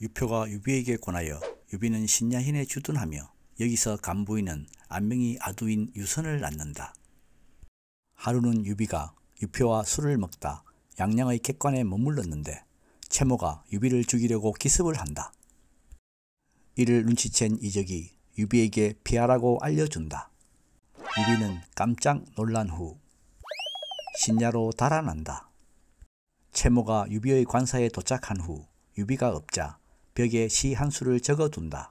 유표가 유비에게 권하여 유비는 신야 h 에 주둔하며 여기서 간부인은 안명이 아두인 유선을 낳는다. 하루는 유비가 유표와 술을 먹다 양양의 객관에 머물렀는데 채모가 유비를 죽이려고 기습을 한다. 이를 눈치챈 이적이 유비에게 피하라고 알려준다. 유비는 깜짝 놀란 후 신야로 달아난다. 채모가 유비의 관사에 도착한 후 유비가 업자 벽에 시 한 수를 적어둔다.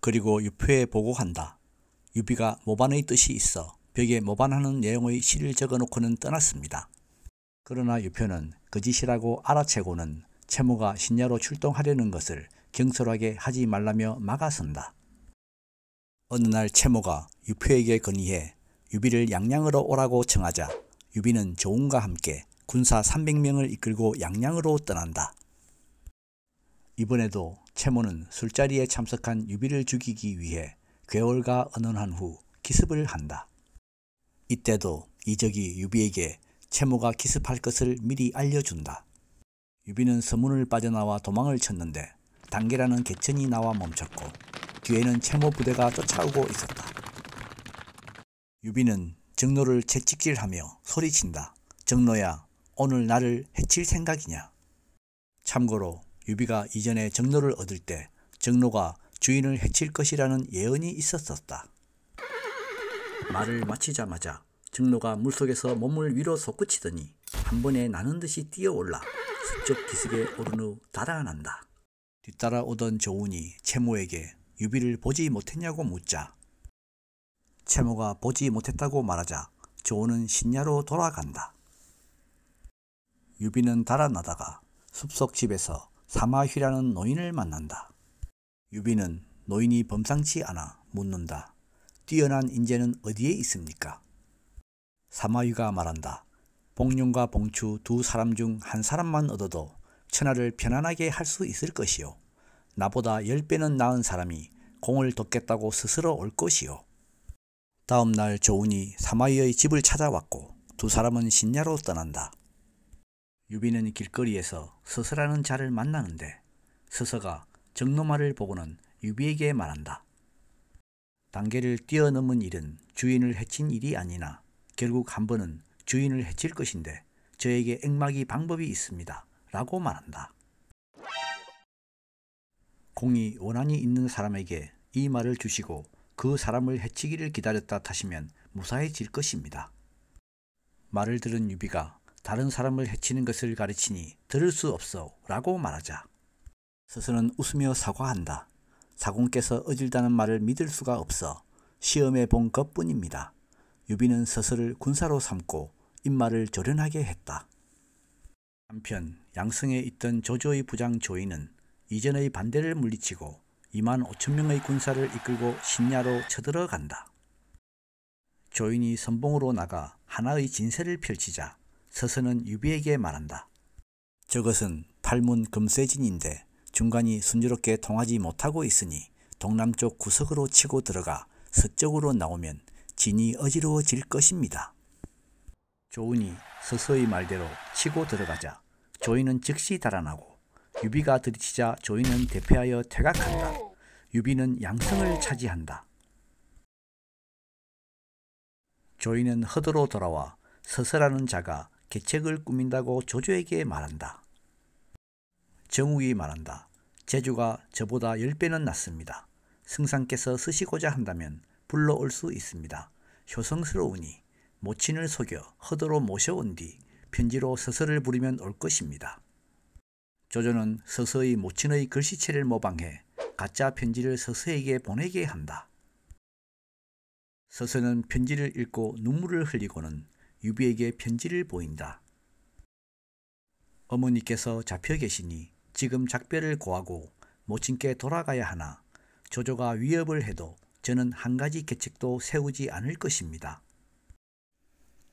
그리고 유표에 보고한다. 유비가 모반의 뜻이 있어 벽에 모반하는 내용의 시를 적어놓고는 떠났습니다. 그러나 유표는 거짓이라고 그 알아채고는 채모가 신야로 출동하려는 것을 경솔하게 하지 말라며 막아선다. 어느 날 채모가 유표에게 건의해 유비를 양양으로 오라고 청하자 유비는 조운과 함께 군사 300명을 이끌고 양양으로 떠난다. 이번에도 채모는 술자리에 참석한 유비를 죽이기 위해 괴월과 언언한 후 기습을 한다. 이때도 이적이 유비에게 채모가 기습할 것을 미리 알려준다. 유비는 서문을 빠져나와 도망을 쳤는데 단계라는 개천이 나와 멈췄고 뒤에는 채모 부대가 쫓아오고 있었다. 유비는 정로를 채찍질하며 소리친다. 정로야 오늘 나를 해칠 생각이냐? 참고로 유비가 이전에 정로를 얻을 때 정로가 주인을 해칠 것이라는 예언이 있었었다. 말을 마치자마자 정로가 물속에서 몸을 위로 솟구치더니 한 번에 나는 듯이 뛰어올라 수적 기슭에 오른 후 달아난다. 뒤따라오던 조운이 채모에게 유비를 보지 못했냐고 묻자 채모가 보지 못했다고 말하자 조운은 신야로 돌아간다. 유비는 달아나다가 숲속 집에서 사마휘라는 노인을 만난다. 유비는 노인이 범상치 않아 묻는다. 뛰어난 인재는 어디에 있습니까? 사마휘가 말한다. 복룡과 봉추 두 사람 중 한 사람만 얻어도 천하를 편안하게 할 수 있을 것이요. 나보다 열 배는 나은 사람이 공을 돕겠다고 스스로 올 것이요. 다음 날 조운이 사마이의 집을 찾아왔고 두 사람은 신야로 떠난다. 유비는 길거리에서 서서라는 자를 만나는데 서서가 정노마를 보고는 유비에게 말한다. 단계를 뛰어넘은 일은 주인을 해친 일이 아니나 결국 한 번은 주인을 해칠 것인데 저에게 액막이 방법이 있습니다. 라고 말한다. 공이 원한이 있는 사람에게 이 말을 주시고 그 사람을 해치기를 기다렸다 타시면 무사해질 것입니다. 말을 들은 유비가 다른 사람을 해치는 것을 가르치니 들을 수 없어 라고 말하자. 스스는 웃으며 사과한다. 사공께서 어질다는 말을 믿을 수가 없어 시험해 본 것뿐입니다. 유비는 서서를 군사로 삼고 입말을 조련하게 했다. 한편 양성에 있던 조조의 부장 조이는 이전의 반대를 물리치고 2만 5천 명의 군사를 이끌고 신야로 쳐들어간다. 조인이 선봉으로 나가 하나의 진세를 펼치자 서서는 유비에게 말한다. 저것은 팔문 금쇠진인데 중간이 순조롭게 통하지 못하고 있으니 동남쪽 구석으로 치고 들어가 서쪽으로 나오면 진이 어지러워질 것입니다. 조은이 서서히 말대로 치고 들어가자 조이는 즉시 달아나고 유비가 들이치자 조이는 대패하여 퇴각한다. 유비는 양성을 차지한다. 조이는 허드로 돌아와 서서라는 자가 계책을 꾸민다고 조조에게 말한다. 정욱이 말한다. 제주가 저보다 10배는 낫습니다. 승상께서 쓰시고자 한다면 불러올 수 있습니다. 효성스러우니 모친을 속여 허드로 모셔온 뒤 편지로 서서를 부리면 올 것입니다. 조조는 서서히 모친의 글씨체를 모방해 가짜 편지를 서서에게 보내게 한다. 서서는 편지를 읽고 눈물을 흘리고는 유비에게 편지를 보인다. 어머니께서 잡혀 계시니 지금 작별을 고하고 모친께 돌아가야 하나 조조가 위협을 해도 저는 한 가지 계책도 세우지 않을 것입니다.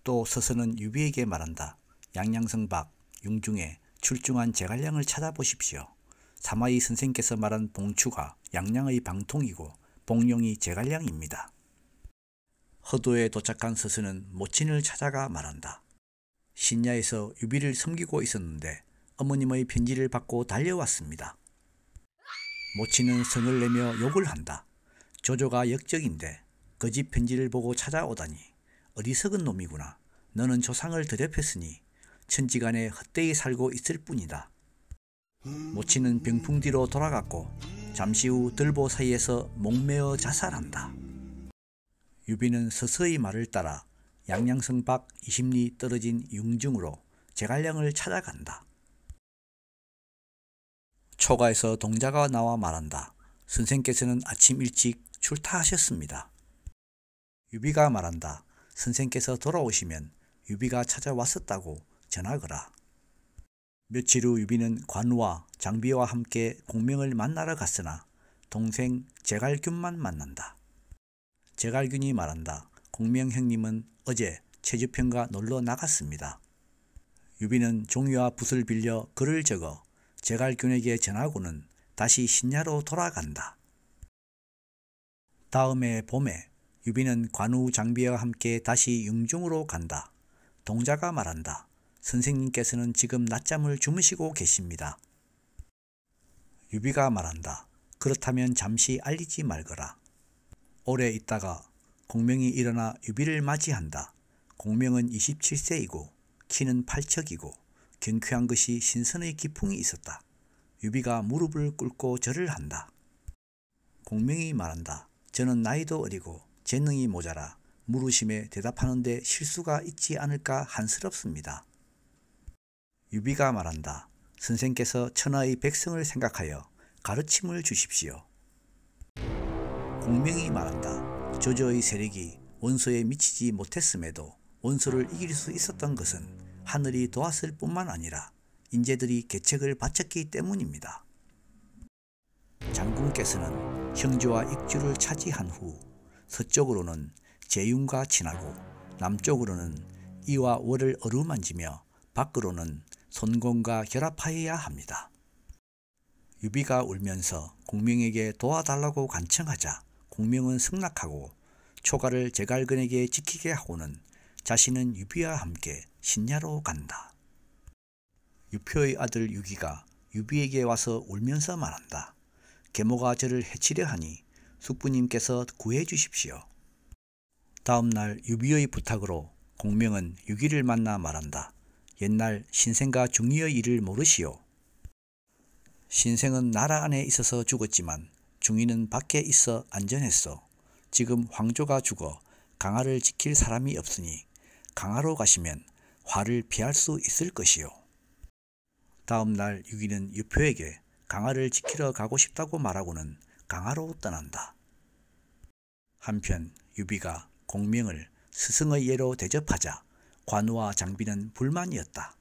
또 서서는 유비에게 말한다. 양양성박, 융중에 출중한 제갈량을 찾아보십시오. 사마이 선생께서 말한 봉추가 양양의 방통이고 봉룡이 제갈량입니다. 허도에 도착한 스스는 모친을 찾아가 말한다. 신야에서 유비를 섬기고 있었는데 어머님의 편지를 받고 달려왔습니다. 모친은 성을 내며 욕을 한다. 조조가 역적인데 거짓 편지를 보고 찾아오다니 어리석은 놈이구나. 너는 조상을 더렵했으니 천지간에 헛되이 살고 있을 뿐이다. 모친은 병풍 뒤로 돌아갔고 잠시 후 들보 사이에서 목매어 자살한다. 유비는 서서히 말을 따라 양양성 밖 20리 떨어진 융중으로 제갈량을 찾아간다. 초가에서 동자가 나와 말한다. 선생께서는 아침 일찍 출타하셨습니다. 유비가 말한다. 선생께서 돌아오시면 유비가 찾아왔었다고 전하거라. 며칠 후 유비는 관우와 장비와 함께 공명을 만나러 갔으나 동생 제갈균만 만난다. 제갈균이 말한다. 공명 형님은 어제 체주평가 놀러 나갔습니다. 유비는 종이와 붓을 빌려 글을 적어 제갈균에게 전하고는 다시 신야로 돌아간다. 다음해 봄에 유비는 관우 장비와 함께 다시 융중으로 간다. 동자가 말한다. 선생님께서는 지금 낮잠을 주무시고 계십니다. 유비가 말한다. 그렇다면 잠시 알리지 말거라. 오래 있다가 공명이 일어나 유비를 맞이한다. 공명은 27세이고 키는 8척이고 경쾌한 것이 신선의 기풍이 있었다. 유비가 무릎을 꿇고 절을 한다. 공명이 말한다. 저는 나이도 어리고 재능이 모자라 무르심에 대답하는데 실수가 있지 않을까 한스럽습니다. 유비가 말한다. 선생께서 천하의 백성을 생각하여 가르침을 주십시오. 공명이 많았다. 조조의 세력이 원소에 미치지 못했음에도 원소를 이길 수 있었던 것은 하늘이 도왔을 뿐만 아니라 인재들이 계책을 바쳤기 때문입니다. 장군께서는 형주와 익주를 차지한 후 서쪽으로는 재윤과 친하고 남쪽으로는 이와 월을 어루만지며 밖으로는 손공과 결합하여야 합니다. 유비가 울면서 공명에게 도와달라고 간청하자 공명은 승낙하고 초가를 제갈근에게 지키게 하고는 자신은 유비와 함께 신야로 간다. 유표의 아들 유기가 유비에게 와서 울면서 말한다. 계모가 저를 해치려 하니 숙부님께서 구해 주십시오. 다음날 유비의 부탁으로 공명은 유기를 만나 말한다. 옛날 신생과 중리의 일을 모르시오. 신생은 나라 안에 있어서 죽었지만 중이는 밖에 있어 안전했어. 지금 황조가 죽어 강화를 지킬 사람이 없으니 강화로 가시면 화를 피할 수 있을 것이요. 다음 날 유기는 유표에게 강화를 지키러 가고 싶다고 말하고는 강화로 떠난다. 한편 유비가 공명을 스승의 예로 대접하자 관우와 장비는 불만이었다.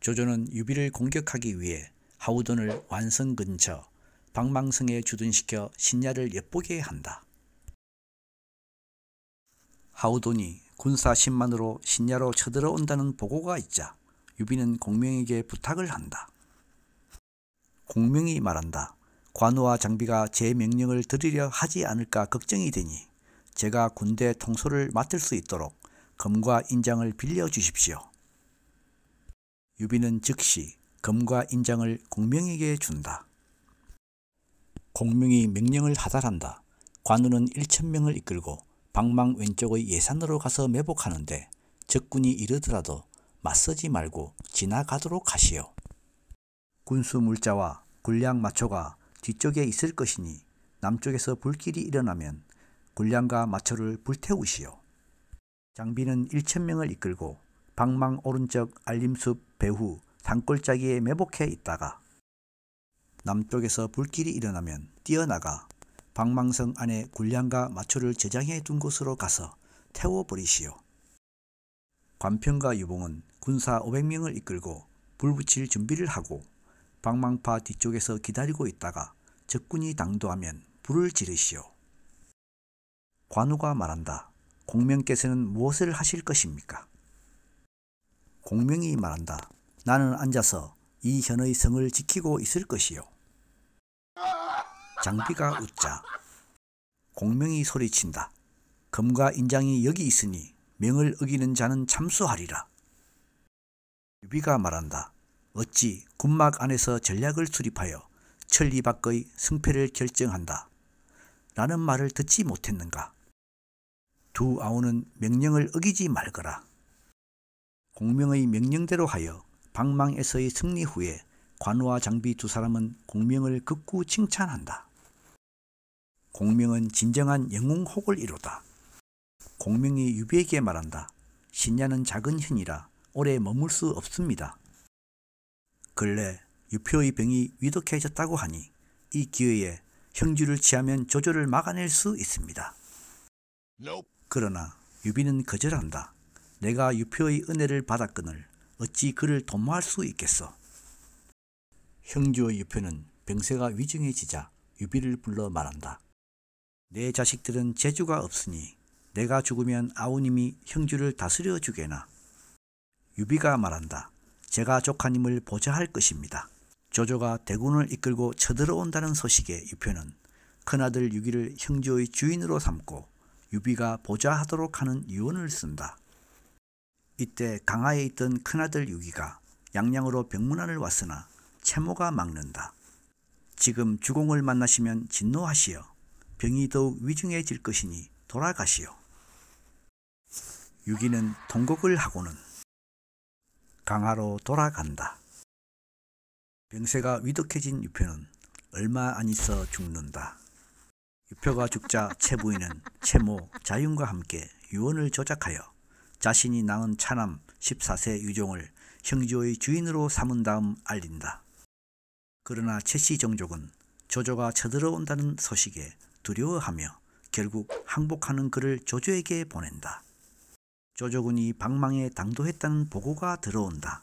조조는 유비를 공격하기 위해 하우돈을 완성 근처 방망성에 주둔시켜 신야를 예쁘게 한다. 하우돈이 군사 10만으로 신야로 쳐들어온다는 보고가 있자 유비는 공명에게 부탁을 한다. 공명이 말한다. 관우와 장비가 제 명령을 들으려 하지 않을까 걱정이 되니 제가 군대 통솔을 맡을 수 있도록 금과 인장을 빌려 주십시오. 유비는 즉시 금과 인장을 공명에게 준다. 공명이 명령을 하달한다. 관우는 1천명을 이끌고 방망 왼쪽의 예산으로 가서 매복하는데 적군이 이르더라도 맞서지 말고 지나가도록 하시오. 군수 물자와 군량 마초가 뒤쪽에 있을 것이니 남쪽에서 불길이 일어나면 군량과 마초를 불태우시오. 장비는 1천명을 이끌고 방망 오른쪽 알림숲 배후 산골짜기에 매복해 있다가 남쪽에서 불길이 일어나면 뛰어나가 방망성 안에 군량과 마초를 저장해 둔 곳으로 가서 태워버리시오. 관평과 유봉은 군사 500명을 이끌고 불붙일 준비를 하고 방망파 뒤쪽에서 기다리고 있다가 적군이 당도하면 불을 지르시오. 관우가 말한다. 공명께서는 무엇을 하실 것입니까? 공명이 말한다. 나는 앉아서 이 현의 성을 지키고 있을 것이요. 장비가 웃자 공명이 소리친다. 금과 인장이 여기 있으니 명을 어기는 자는 참수하리라. 유비가 말한다. 어찌 군막 안에서 전략을 수립하여 천리 밖의 승패를 결정한다. 라는 말을 듣지 못했는가. 두 아우는 명령을 어기지 말거라. 공명의 명령대로 하여 방망에서의 승리 후에 관우와 장비 두 사람은 공명을 극구 칭찬한다. 공명은 진정한 영웅혹을 이루다. 공명이 유비에게 말한다. 신냐는 작은 현이라 오래 머물 수 없습니다. 근래 유표의 병이 위독해졌다고 하니 이 기회에 형주를 취하면 조조를 막아낼 수 있습니다. 그러나 유비는 거절한다. 내가 유표의 은혜를 받았거늘 어찌 그를 도모할 수있겠소 형주의 유표는 병세가 위중해지자 유비를 불러 말한다. 내 자식들은 재주가 없으니 내가 죽으면 아우님이 형주를 다스려 주게나. 유비가 말한다. 제가 조카님을 보좌할 것입니다. 조조가 대군을 이끌고 쳐들어온다는 소식에 유표는 큰아들 유기를 형주의 주인으로 삼고 유비가 보좌하도록 하는 유언을 쓴다. 이때 강하에 있던 큰아들 유기가 양양으로 병문안을 왔으나 채모가 막는다. 지금 주공을 만나시면 진노하시어 병이 더욱 위중해질 것이니 돌아가시오. 유기는 통곡을 하고는 강화로 돌아간다. 병세가 위독해진 유표는 얼마 안 있어 죽는다. 유표가 죽자 채부인은 채모 자윤과 함께 유언을 조작하여 자신이 낳은 차남 14세 유종을 형조의 주인으로 삼은 다음 알린다. 그러나 채씨 정족은 조조가 쳐들어온다는 소식에 두려워하며 결국 항복하는 그를 조조에게 보낸다. 조조군이 방망에 당도했다는 보고가 들어온다.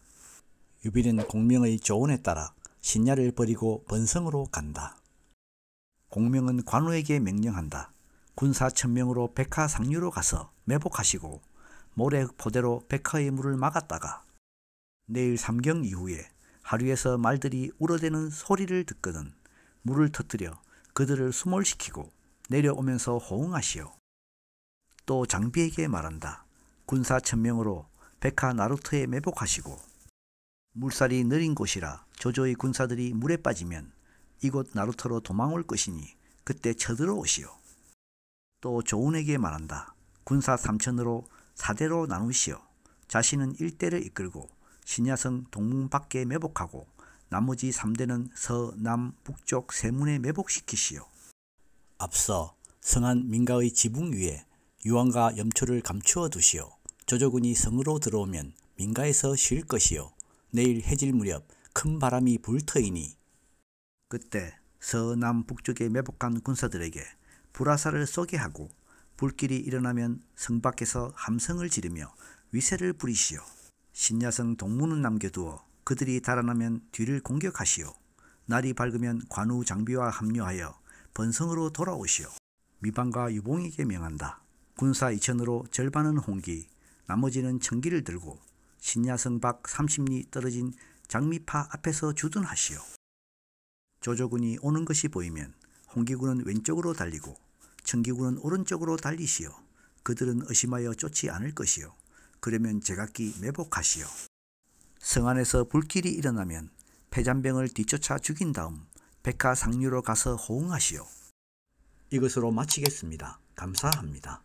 유비는 공명의 조언에 따라 신야를 버리고 번성으로 간다. 공명은 관우에게 명령한다. 군사 천명으로 백화 상류로 가서 매복하시고 모래 포대로 백화의 물을 막았다가 내일 삼경 이후에 하루에서 말들이 울어대는 소리를 듣거든 물을 터뜨려 그들을 수몰시키고 내려오면서 호응하시오. 또 장비에게 말한다. 군사 천명으로 백하 나루트에 매복하시고 물살이 느린 곳이라 조조의 군사들이 물에 빠지면 이곳 나루터로 도망올 것이니 그때 쳐들어오시오. 또 조운에게 말한다. 군사 삼천으로 사대로 나누시오. 자신은 일대를 이끌고 신야성 동문 밖에 매복하고 나머지 삼대는 서남 북쪽 세문에 매복시키시오. 앞서 성한 민가의 지붕 위에 유황과 염초를 감추어 두시오. 조조군이 성으로 들어오면 민가에서 쉴 것이요. 내일 해질 무렵 큰 바람이 불터이니. 그때 서남 북쪽의 매복한 군사들에게 불화살을 쏘게 하고 불길이 일어나면 성 밖에서 함성을 지르며 위세를 부리시오. 신야성 동문은 남겨두어 그들이 달아나면 뒤를 공격하시오. 날이 밝으면 관우 장비와 합류하여 번성으로 돌아오시오. 미방과 유봉에게 명한다. 군사 이천으로 절반은 홍기, 나머지는 청기를 들고 신야성 밖 30리 떨어진 장미파 앞에서 주둔하시오. 조조군이 오는 것이 보이면 홍기군은 왼쪽으로 달리고 청기군은 오른쪽으로 달리시오. 그들은 의심하여 쫓지 않을 것이요. 그러면 제각기 매복하시오. 성안에서 불길이 일어나면 폐잔병을 뒤쫓아 죽인 다음 백화상류로 가서 호응하시오. 이것으로 마치겠습니다. 감사합니다.